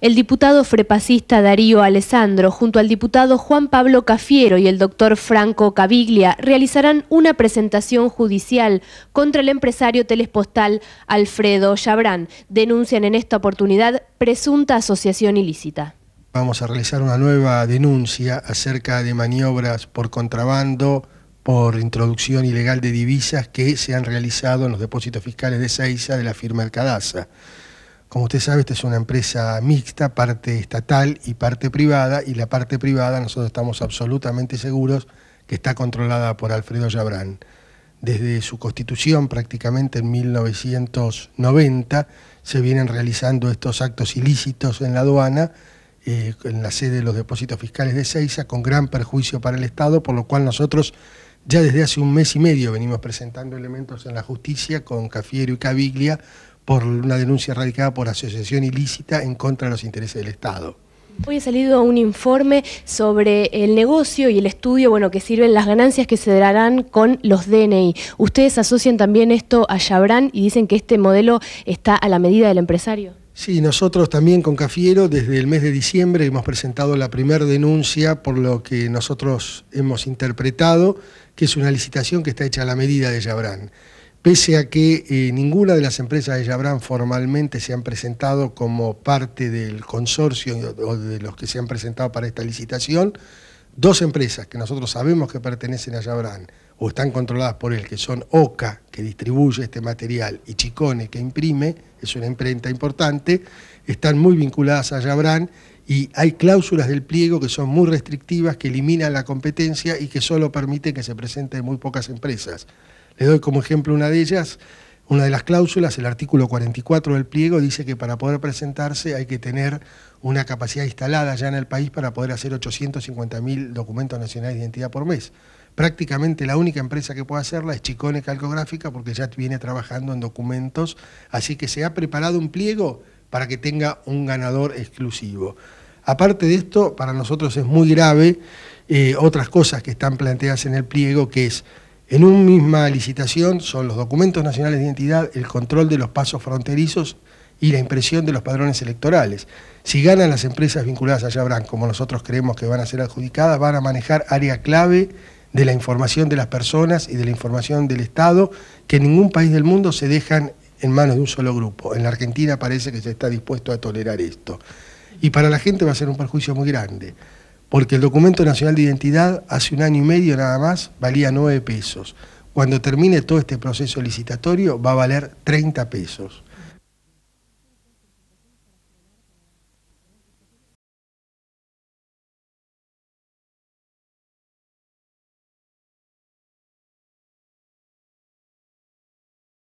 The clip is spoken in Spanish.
el diputado frepacista Darío Alessandro, junto al diputado Juan Pablo Cafiero y el doctor Franco Caviglia, realizarán una presentación judicial contra el empresario telespostal Alfredo Chabrán. Denuncian en esta oportunidad presunta asociación ilícita. Vamos a realizar una nueva denuncia acerca de maniobras por contrabando, por introducción ilegal de divisas que se han realizado en los depósitos fiscales de Seiza de la firma Cadaza. Como usted sabe, esta es una empresa mixta, parte estatal y parte privada, y la parte privada nosotros estamos absolutamente seguros que está controlada por Alfredo Yabrán. Desde su constitución, prácticamente en 1990, se vienen realizando estos actos ilícitos en la aduana, eh, en la sede de los depósitos fiscales de Seiza, con gran perjuicio para el Estado, por lo cual nosotros ya desde hace un mes y medio venimos presentando elementos en la justicia con Cafiero y Caviglia por una denuncia radicada por asociación ilícita en contra de los intereses del Estado. Hoy ha salido un informe sobre el negocio y el estudio bueno, que sirven las ganancias que se darán con los DNI. Ustedes asocian también esto a Yabrán y dicen que este modelo está a la medida del empresario. Sí, nosotros también con Cafiero desde el mes de diciembre hemos presentado la primera denuncia por lo que nosotros hemos interpretado, que es una licitación que está hecha a la medida de Yabrán pese a que eh, ninguna de las empresas de Yabran formalmente se han presentado como parte del consorcio o de los que se han presentado para esta licitación, dos empresas que nosotros sabemos que pertenecen a Yabran o están controladas por él, que son OCA, que distribuye este material, y Chicone, que imprime, es una imprenta importante, están muy vinculadas a Yabran y hay cláusulas del pliego que son muy restrictivas, que eliminan la competencia y que solo permiten que se presenten muy pocas empresas. Le doy como ejemplo una de ellas, una de las cláusulas, el artículo 44 del pliego, dice que para poder presentarse hay que tener una capacidad instalada ya en el país para poder hacer 850.000 documentos nacionales de identidad por mes. Prácticamente la única empresa que puede hacerla es Chicone Calcográfica porque ya viene trabajando en documentos, así que se ha preparado un pliego para que tenga un ganador exclusivo. Aparte de esto, para nosotros es muy grave eh, otras cosas que están planteadas en el pliego, que es en una misma licitación son los documentos nacionales de identidad, el control de los pasos fronterizos y la impresión de los padrones electorales. Si ganan las empresas vinculadas a Yabrán, como nosotros creemos que van a ser adjudicadas, van a manejar área clave de la información de las personas y de la información del Estado, que en ningún país del mundo se dejan en manos de un solo grupo. En la Argentina parece que se está dispuesto a tolerar esto. Y para la gente va a ser un perjuicio muy grande porque el documento nacional de identidad hace un año y medio nada más valía 9 pesos. Cuando termine todo este proceso licitatorio va a valer 30 pesos.